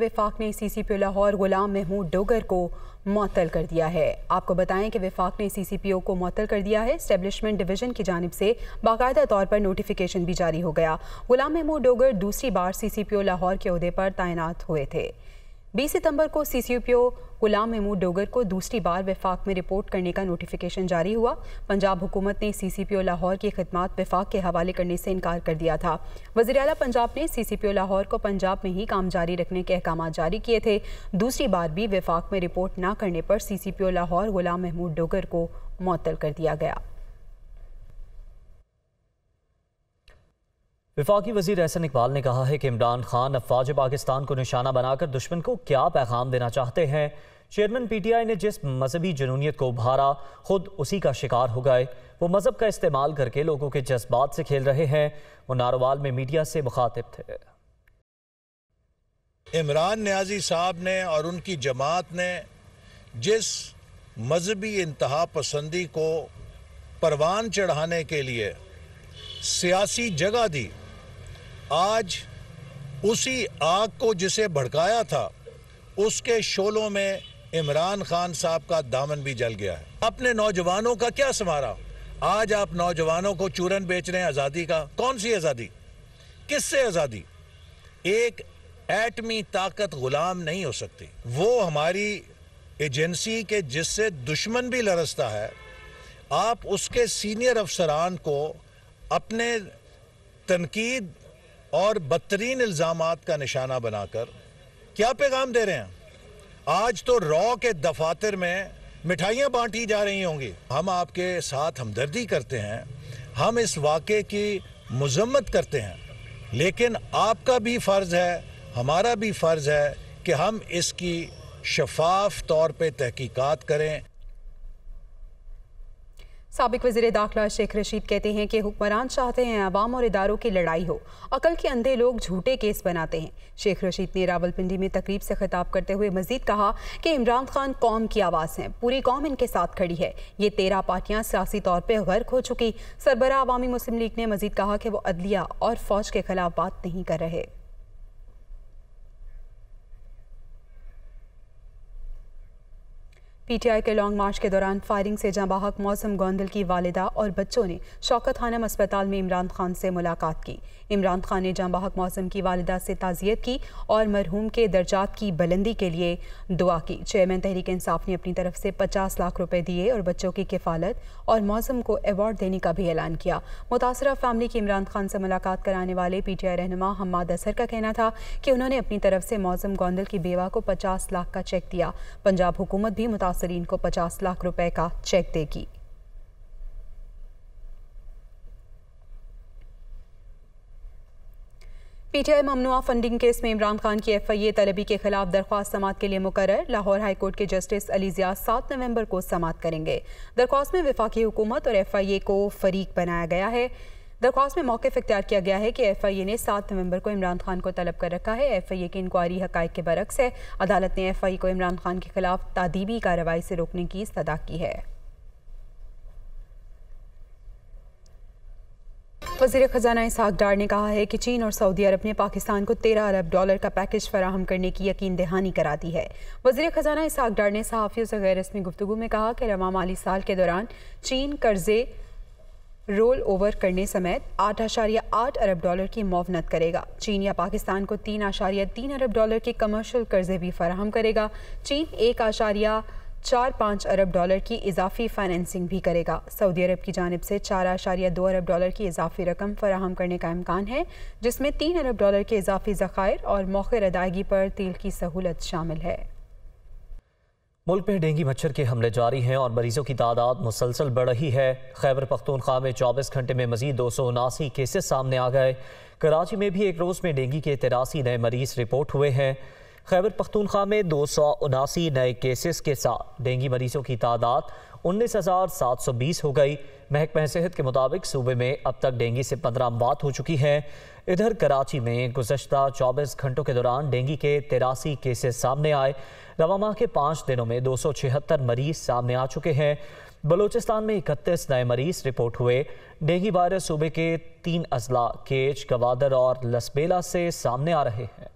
विफाक ने C C P O Lahore Ghulam Mahmood Dogar को मअतल कर दिया है आपको बताएं कि विफाक ने सी सी पी ओ को मअतल कर दिया है इस्टेबलिशमेंट डिवीजन की जानब से बाकायदा तौर पर नोटिफिकेशन भी जारी हो गया गुलाम महमूद डोगर दूसरी बार सी सी पी ओ लाहौर के अहदे पर तैनात हुए थे बीस सितंबर को C C P O Ghulam Mahmood Dogar को दूसरी बार विफाक में रिपोर्ट करने का नोटिफिकेशन जारी हुआ पंजाब हुकूमत ने C C P O Lahore की खदमात वफाक के हवाले करने से इनकार कर दिया था वजी अला पंजाब ने C C P O Lahore को पंजाब में ही काम जारी रखने के अहकाम जारी किए थे दूसरी बार भी विफाक में रिपोर्ट न करने पर C C P O Lahore Ghulam Mahmood Dogar को मअतल कर दिया गया विफाकी वजीर अहसन इकबाल ने कहा है कि इमरान खान अफवाज पाकिस्तान को निशाना बनाकर दुश्मन को क्या पैगाम देना चाहते हैं चेयरमैन पीटीआई ने जिस मजहबी जनूनीत को उभारा खुद उसी का शिकार हो गए वो मज़हब का इस्तेमाल करके लोगों के जज्बात से खेल रहे हैं वो नारोवाल में मीडिया से मुखातिब थे इमरान न्याजी साहब ने और उनकी जमात ने जिस मजहबी इंतहा पसंदी को परवान चढ़ाने के लिए सियासी जगह दी आज उसी आग को जिसे भड़काया था उसके शोलों में इमरान खान साहब का दामन भी जल गया है अपने नौजवानों का क्या संवारा आज आप नौजवानों को चूरन बेच रहे हैं आज़ादी का कौन सी आज़ादी किससे आज़ादी एक एटमी ताकत गुलाम नहीं हो सकती वो हमारी एजेंसी के जिससे दुश्मन भी लरसता है आप उसके सीनियर अफसरान को अपने तनकीद और बदतरीन इल्ज़ाम का निशाना बनाकर क्या पैगाम दे रहे हैं आज तो रॉ के दफातर में मिठाइयाँ बांटी जा रही होंगी हम आपके साथ हमदर्दी करते हैं हम इस वाक़े की मजम्मत करते हैं लेकिन आपका भी फ़र्ज़ है हमारा भी फ़र्ज़ है कि हम इसकी शफाफ तौर पे तहकीकात करें सबक वजी दाखिला शेख रशीद कहते हैं कि हुक्मरान चाहते हैं आवाम और इदारों की लड़ाई हो अकल के अंधे लोग झूठे केस बनाते हैं शेख रशीद ने रावलपिंडी में तकरीब से खिताब करते हुए मजीद कहा कि इमरान खान कौम की आवाज़ हैं पूरी कौम इनके साथ खड़ी है ये तेरह पार्टियाँ सियासी तौर पर गर्क हो चुकी सरबरा अवामी मुस्लिम लीग ने मजीद कहा कि वो अदलिया और फौज के खिलाफ बात नहीं कर रहे पीटीआई के लॉन्ग मार्च के दौरान फायरिंग से जबाहक मौसम गोंदल की वालदा और बच्चों ने शौकत खानम अस्पताल में इमरान खान से मुलाकात की इमरान खान ने बाहक मौसम की वालदा से ताज़ियत की और मरहूम के दर्जात की बुलंदी के लिए दुआ की चेयरमैन तहरीक इंसाफ ने अपनी तरफ से पचास लाख रुपये दिए और बच्चों की किफालत और मौसम को अवार्ड देने का भी ऐलान किया मुतासर फैमिली की इमरान खान से मुलाकात कराने वाले पी टी आई रहनमा हमाद असर का कहना था कि उन्होंने अपनी तरफ से मौसम गोंदल की बेवा को पचास लाख का चेक दिया पंजाब हुकूमत भी मुता मुतासरीन को पचास लाख रुपए का चेक देगी पीटीआई ममनुआ फंडिंग केस में इमरान खान की एफ आई ए तलबी के खिलाफ दरख्वास्त समात के लिए मुकर लाहौर हाईकोर्ट के जस्टिस अली जिया सात नवंबर को समात करेंगे दरख्वास्त में विफाकी हुकूमत और एफ आई ए को फरीक बनाया गया है दरख्वास्त में मौके इख्तियार किया गया है कि एफ आई ए ने सात नवंबर को इमरान खान को तलब कर रखा है एफ आई ए की इंक्वायरी हक़ के बरक्स है अदालत ने एफ आई को इमरान खान के खिलाफ तादीबी कार्रवाई से रोकने की सदा की है वजीर खजाना इसहाक डार ने कहा है कि चीन और सऊदी अरब ने पाकिस्तान को तेरह अरब डॉलर का पैकेज फराहम करने की यकीन दहानी करा दी है वजीर खजाना इसहाक डार ने सहाफ़ियों से गैर रस्मी गुफ्तु में कहा कि रवा माली साल के दौरान चीन कर्जे रोल ओवर करने समेत आठ आशारिया आठ अरब डॉलर की मौवनत करेगा चीन या पाकिस्तान को तीन आशारिया तीन अरब डॉलर के कमर्शल कर्जे भी फराहम करेगा चीन एक आशारिया चार पाँच अरब डॉलर की इजाफी फाइनेंसिंग भी करेगा सऊदी अरब की जानब से चार आशारिया दो अरब डॉलर की इजाफी रकम फराहम करने का अम्कान है जिसमें तीन अरब डॉलर के इजाफी ज़ख़ायर और मौखर अदायगी पर तेल की सहूलत शामिल है मुल्क में डेंगू मच्छर के हमले जारी हैं और मरीजों की तादाद मुसलसल बढ़ रही है खैबर पख्तूनख्वा में चौबीस घंटे में मजीद दो सौ उनासी केसेस सामने आ गए कराची में भी एक रोज़ में डेंगू के तिरासी नए मरीज रिपोर्ट हुए हैं खैबर पख्तूनख्वा में दो सौ उनासी नए केसेस के साथ डेंगू मरीजों की तादाद उन्नीस हज़ार सात सौ बीस हो गई महकमा सेहत के मुताबिक सूबे में अब तक डेंगू से पंद्रह अमवात हो चुकी हैं इधर कराची में गुजशत चौबीस घंटों के दौरान डेंगू के तिरासी केसेस सामने आए रवा माह के पाँच दिनों में दो सौ छिहत्तर मरीज सामने आ चुके हैं बलूचिस्तान में इकतीस नए मरीज रिपोर्ट हुए डेंगू वायरस सूबे के तीन अजला केच गवादर और लसबेला से सामने आ रहे हैं